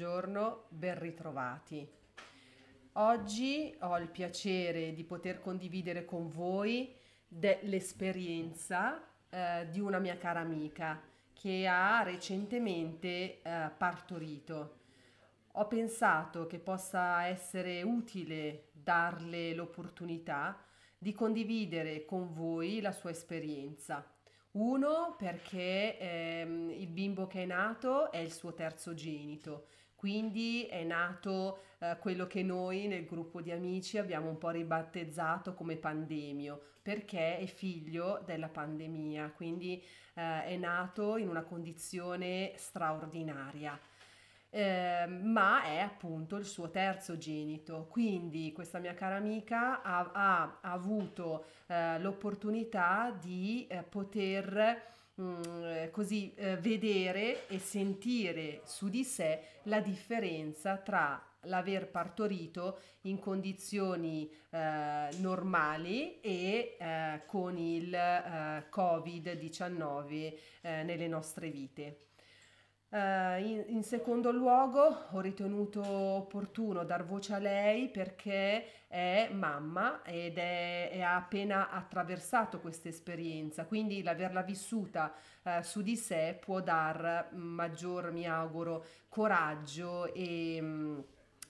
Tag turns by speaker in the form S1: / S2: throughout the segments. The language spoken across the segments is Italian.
S1: buongiorno, ben ritrovati. Oggi ho il piacere di poter condividere con voi l'esperienza eh, di una mia cara amica che ha recentemente eh, partorito. Ho pensato che possa essere utile darle l'opportunità di condividere con voi la sua esperienza. Uno perché ehm, il bimbo che è nato è il suo terzo genito, quindi è nato eh, quello che noi nel gruppo di amici abbiamo un po' ribattezzato come pandemio, perché è figlio della pandemia, quindi eh, è nato in una condizione straordinaria. Eh, ma è appunto il suo terzo genito. Quindi questa mia cara amica ha, ha, ha avuto eh, l'opportunità di eh, poter Mm, eh, così eh, vedere e sentire su di sé la differenza tra l'aver partorito in condizioni eh, normali e eh, con il eh, Covid-19 eh, nelle nostre vite. Eh, in, in, secondo luogo ho ritenuto opportuno dar voce a lei perché è mamma ed è, è appena attraversato questa esperienza, quindi l'averla vissuta eh, su di sé può dar mm, maggior, mi auguro, coraggio e... Mh, mm,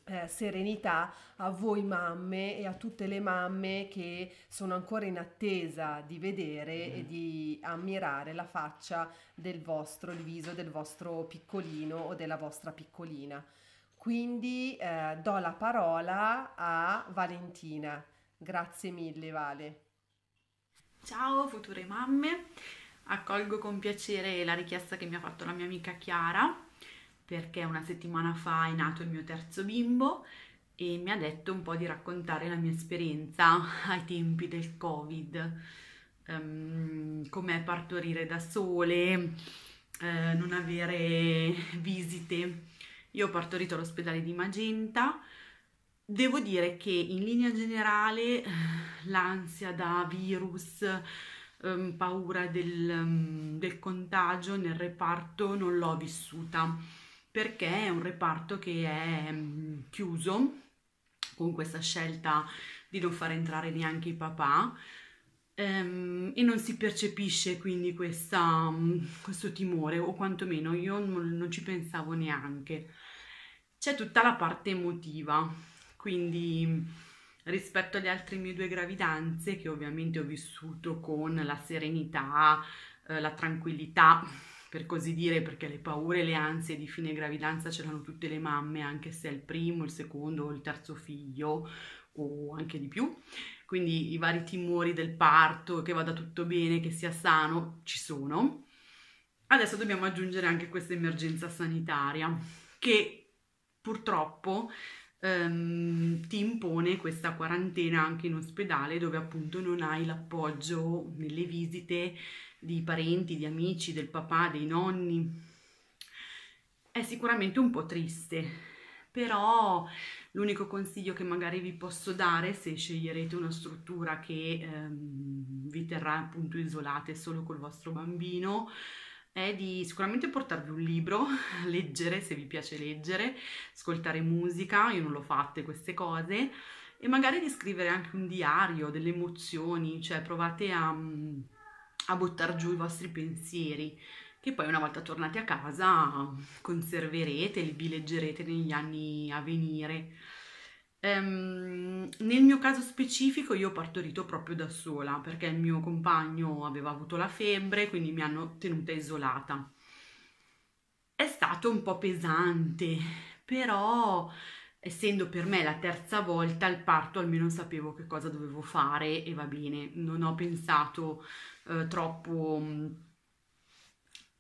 S1: eh, serenità a voi mamme e a tutte le mamme che sono ancora in attesa di vedere mm. e mm-hmm. di ammirare la faccia del vostro, il viso del vostro piccolino o della vostra piccolina. Quindi eh, do la parola a Valentina. Grazie mille Vale.
S2: Ciao future mamme, accolgo con piacere la richiesta che mi ha fatto la mia amica Chiara perché una settimana fa è nato il mio terzo bimbo e mi ha detto un po' di raccontare la mia esperienza ai tempi del Covid, um, com'è partorire da sole, uh, non avere visite. Io ho partorito all'ospedale di Magenta, devo dire che in linea generale eh, l'ansia da virus, um, paura del, um, del contagio nel reparto non l'ho vissuta perché è un reparto che è mm, chiuso con questa scelta di non far entrare neanche i papà ehm, e non si percepisce quindi questa, mm, questo timore o quantomeno io non, non ci pensavo neanche. C'è tutta la parte emotiva, quindi rispetto alle altre mie due gravidanze che ovviamente ho vissuto con la serenità, eh, la tranquillità per così dire, perché le paure le ansie di fine gravidanza c'erano tutte le mamme, anche se è il primo, il secondo o il terzo figlio o anche di più. Quindi i vari timori del parto, che vada tutto bene, che sia sano, ci sono. Adesso dobbiamo aggiungere anche questa emergenza sanitaria che purtroppo ehm, ti impone questa quarantena anche in ospedale dove appunto non hai l'appoggio nelle visite, di parenti, di amici, del papà, dei nonni, è sicuramente un po' triste, però l'unico consiglio che magari vi posso dare se sceglierete una struttura che ehm, vi terrà appunto isolate solo col vostro bambino è di sicuramente portarvi un libro, leggere se vi piace leggere, ascoltare musica, io non l'ho fatte queste cose, e magari di scrivere anche un diario, delle emozioni, cioè provate a mm, a buttare giù i vostri pensieri che poi una volta tornati a casa conserverete, li leggerete negli anni a venire. Ehm, nel mio caso specifico io ho partorito proprio da sola perché il mio compagno aveva avuto la febbre, quindi mi hanno tenuta isolata. È stato un po' pesante, però essendo per me la terza volta al parto almeno sapevo che cosa dovevo fare e va bene, non ho pensato eh, troppo mm,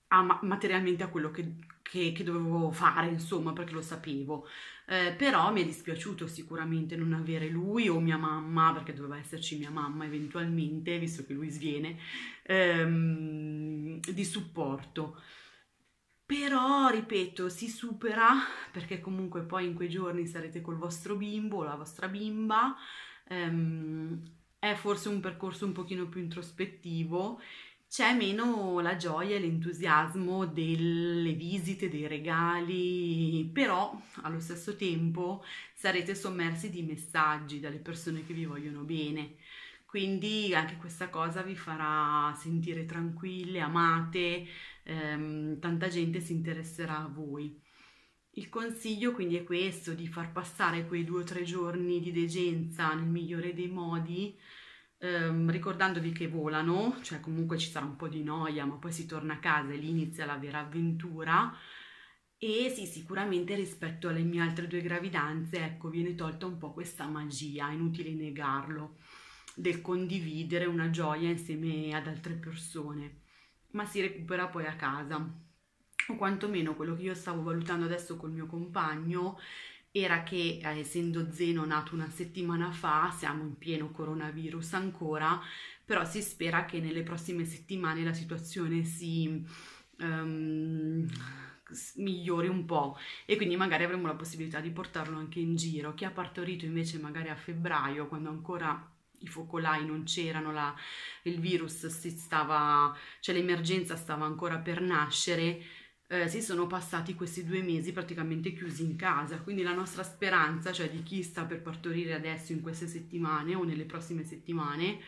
S2: a, materialmente a quello che, che, che, dovevo fare, insomma, perché lo sapevo. Eh, però mi è dispiaciuto sicuramente non avere lui o mia mamma, perché doveva esserci mia mamma eventualmente, visto che lui sviene, ehm, di supporto. Però, ripeto, si supera perché comunque poi in quei giorni sarete col vostro bimbo o la vostra bimba. Ehm, è forse un percorso un pochino più introspettivo c'è meno la gioia e l'entusiasmo delle visite, dei regali, però allo stesso tempo sarete sommersi di messaggi dalle persone che vi vogliono bene quindi anche questa cosa vi farà sentire tranquille, amate, ehm, tanta gente si interesserà a voi. Il consiglio quindi è questo, di far passare quei due o tre giorni di degenza nel migliore dei modi, ehm, ricordandovi che volano, cioè comunque ci sarà un po' di noia, ma poi si torna a casa e lì inizia la vera avventura. E sì, sicuramente rispetto alle mie altre due gravidanze, ecco, viene tolta un po' questa magia, è inutile negarlo del condividere una gioia insieme ad altre persone, ma si recupera poi a casa. O quantomeno quello che io stavo valutando adesso col mio compagno era che eh, essendo Zeno nato una settimana fa, siamo in pieno coronavirus ancora, però si spera che nelle prossime settimane la situazione si um, migliori un po' e quindi magari avremo la possibilità di portarlo anche in giro. Chi ha partorito invece magari a febbraio, quando ancora i focolai non c'erano, la, il virus si stava, cioè l'emergenza stava ancora per nascere, eh, si sono passati questi due mesi praticamente chiusi in casa, quindi la nostra speranza, cioè di chi sta per partorire adesso in queste settimane o nelle prossime settimane,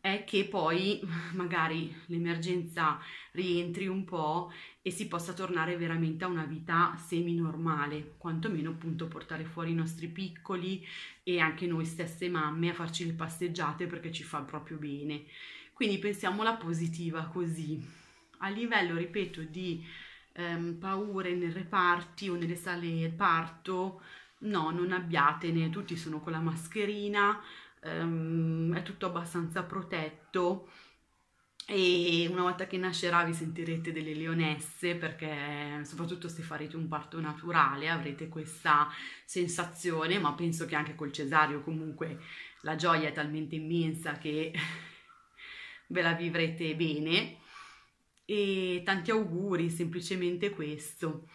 S2: è che poi magari l'emergenza rientri un po' e si possa tornare veramente a una vita semi-normale, quantomeno appunto portare fuori i nostri piccoli e anche noi stesse mamme a farci le passeggiate perché ci fa proprio bene. Quindi pensiamola positiva così. A livello, ripeto, di ehm, paure nei reparti o nelle sale parto, no, non abbiatene, tutti sono con la mascherina, um, è tutto abbastanza protetto e una volta che nascerà vi sentirete delle leonesse perché soprattutto se farete un parto naturale avrete questa sensazione ma penso che anche col cesario comunque la gioia è talmente immensa che ve la vivrete bene e tanti auguri semplicemente questo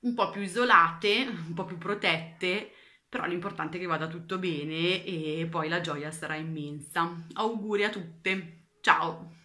S2: un po' più isolate un po' più protette però l'importante è che vada tutto bene e poi la gioia sarà immensa. Auguri a tutte, ciao!